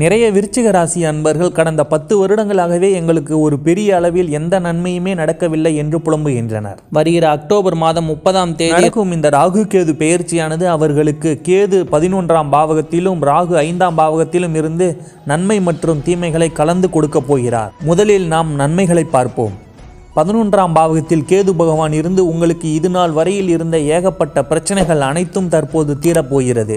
நிறைய விருச்சிக ராசி அன்பர்கள் கடந்த பத்து வருடங்களாகவே எங்களுக்கு ஒரு பெரிய அளவில் எந்த நன்மையுமே நடக்கவில்லை என்று புலம்புகின்றனர் வருகிற அக்டோபர் மாதம் முப்பதாம் தேதி நடக்கும் இந்த ராகு கேது பெயர்ச்சியானது அவர்களுக்கு கேது பதினொன்றாம் பாவகத்திலும் ராகு ஐந்தாம் பாவகத்திலும் இருந்து நன்மை மற்றும் தீமைகளை கலந்து கொடுக்கப் போகிறார் முதலில் நாம் நன்மைகளை பார்ப்போம் பதினொன்றாம் பாவகத்தில் கேது பகவான் இருந்து உங்களுக்கு இது நாள் வரையில் இருந்த ஏகப்பட்ட பிரச்சனைகள் அனைத்தும் தற்போது தீரப்போகிறது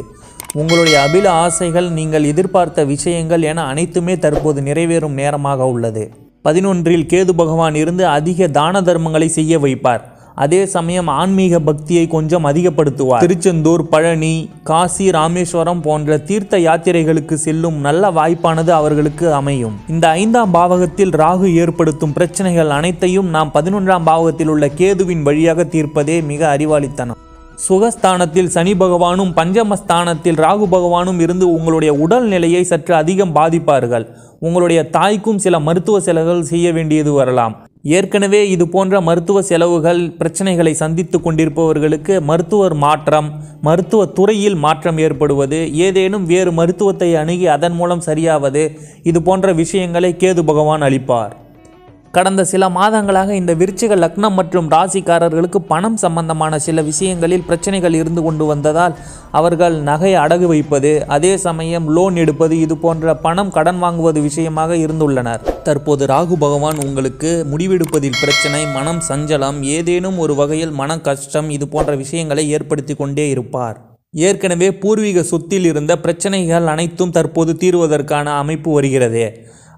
உங்களுடைய அபில ஆசைகள் நீங்கள் எதிர்பார்த்த விஷயங்கள் என அனைத்துமே தற்போது நிறைவேறும் நேரமாக உள்ளது பதினொன்றில் கேது பகவான் இருந்து அதிக தான தர்மங்களை செய்ய வைப்பார் அதே சமயம் ஆன்மீக பக்தியை கொஞ்சம் அதிகப்படுத்துவார் திருச்செந்தூர் பழனி காசி ராமேஸ்வரம் போன்ற தீர்த்த யாத்திரைகளுக்கு செல்லும் நல்ல வாய்ப்பானது அவர்களுக்கு அமையும் இந்த ஐந்தாம் பாவகத்தில் ராகு ஏற்படுத்தும் பிரச்சனைகள் அனைத்தையும் நாம் பதினொன்றாம் பாவகத்தில் உள்ள கேதுவின் வழியாக தீர்ப்பதே மிக அறிவாளித்தனம் சுகஸ்தானத்தில் சனி பகவானும் பஞ்சமஸ்தானத்தில் ராகு பகவானும் இருந்து உங்களுடைய உடல் நிலையை சற்று அதிகம் பாதிப்பார்கள் உங்களுடைய தாய்க்கும் சில மருத்துவ செலவுகள் செய்ய வேண்டியது வரலாம் ஏற்கனவே இது போன்ற மருத்துவ செலவுகள் பிரச்சனைகளை சந்தித்து கொண்டிருப்பவர்களுக்கு மருத்துவர் மாற்றம் மருத்துவ துறையில் மாற்றம் ஏற்படுவது ஏதேனும் வேறு மருத்துவத்தை அணுகி அதன் மூலம் சரியாவது இது போன்ற விஷயங்களை கேது பகவான் அளிப்பார் கடந்த சில மாதங்களாக இந்த விருச்சிக லக்னம் மற்றும் ராசிக்காரர்களுக்கு பணம் சம்பந்தமான சில விஷயங்களில் பிரச்சனைகள் இருந்து கொண்டு வந்ததால் அவர்கள் நகை அடகு வைப்பது அதே சமயம் லோன் எடுப்பது இது போன்ற பணம் கடன் வாங்குவது விஷயமாக இருந்துள்ளனர் தற்போது ராகு பகவான் உங்களுக்கு முடிவெடுப்பதில் பிரச்சனை மனம் சஞ்சலம் ஏதேனும் ஒரு வகையில் மன கஷ்டம் இது போன்ற விஷயங்களை ஏற்படுத்தி கொண்டே இருப்பார் ஏற்கனவே பூர்வீக சொத்தில் இருந்த பிரச்சனைகள் அனைத்தும் தற்போது தீர்வதற்கான அமைப்பு வருகிறது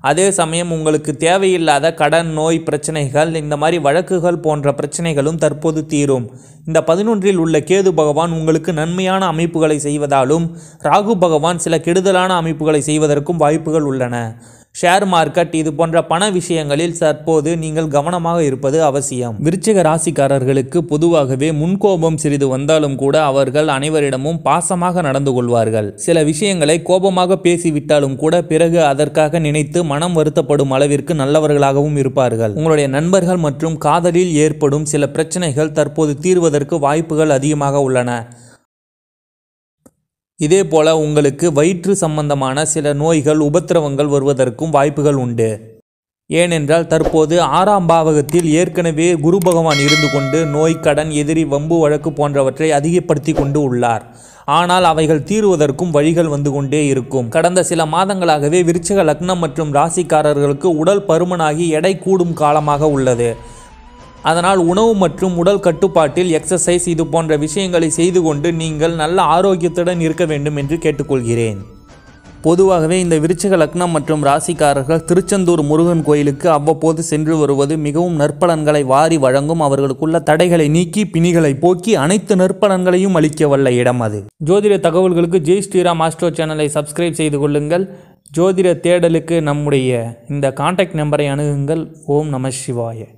அதே சமயம் உங்களுக்கு தேவையில்லாத கடன் நோய் பிரச்சனைகள் இந்த மாதிரி வழக்குகள் போன்ற பிரச்சனைகளும் தற்போது தீரும் இந்த பதினொன்றில் உள்ள கேது பகவான் உங்களுக்கு நன்மையான அமைப்புகளை செய்வதாலும் ராகு பகவான் சில கெடுதலான அமைப்புகளை செய்வதற்கும் வாய்ப்புகள் உள்ளன ஷேர் மார்க்கெட் இது போன்ற பண விஷயங்களில் தற்போது நீங்கள் கவனமாக இருப்பது அவசியம் விருச்சிக ராசிக்காரர்களுக்கு பொதுவாகவே முன்கோபம் சிறிது வந்தாலும் கூட அவர்கள் அனைவரிடமும் பாசமாக நடந்து கொள்வார்கள் சில விஷயங்களை கோபமாக பேசிவிட்டாலும் கூட பிறகு அதற்காக நினைத்து மனம் வருத்தப்படும் அளவிற்கு நல்லவர்களாகவும் இருப்பார்கள் உங்களுடைய நண்பர்கள் மற்றும் காதலில் ஏற்படும் சில பிரச்சனைகள் தற்போது தீர்வதற்கு வாய்ப்புகள் அதிகமாக உள்ளன இதே போல உங்களுக்கு வயிற்று சம்பந்தமான சில நோய்கள் உபத்திரவங்கள் வருவதற்கும் வாய்ப்புகள் உண்டு ஏனென்றால் தற்போது ஆறாம் பாவகத்தில் ஏற்கனவே குரு பகவான் இருந்து கொண்டு நோய் கடன் எதிரி வம்பு வழக்கு போன்றவற்றை அதிகப்படுத்தி கொண்டு உள்ளார் ஆனால் அவைகள் தீருவதற்கும் வழிகள் வந்து கொண்டே இருக்கும் கடந்த சில மாதங்களாகவே விருச்சக லக்னம் மற்றும் ராசிக்காரர்களுக்கு உடல் பருமனாகி எடை கூடும் காலமாக உள்ளது அதனால் உணவு மற்றும் உடல் கட்டுப்பாட்டில் எக்ஸசைஸ் இது போன்ற விஷயங்களை செய்து கொண்டு நீங்கள் நல்ல ஆரோக்கியத்துடன் இருக்க வேண்டும் என்று கேட்டுக்கொள்கிறேன் பொதுவாகவே இந்த விருச்சக லக்னம் மற்றும் ராசிக்காரர்கள் திருச்செந்தூர் முருகன் கோயிலுக்கு அவ்வப்போது சென்று வருவது மிகவும் நற்பலன்களை வாரி வழங்கும் அவர்களுக்குள்ள தடைகளை நீக்கி பிணிகளை போக்கி அனைத்து நற்பலன்களையும் அளிக்க வல்ல இடம் அது ஜோதிட தகவல்களுக்கு ஜெய் ஸ்ரீராம் ஆஸ்ட்ரோ சேனலை சப்ஸ்கிரைப் செய்து கொள்ளுங்கள் ஜோதிட தேடலுக்கு நம்முடைய இந்த கான்டாக்ட் நம்பரை அணுகுங்கள் ஓம் நம சிவாய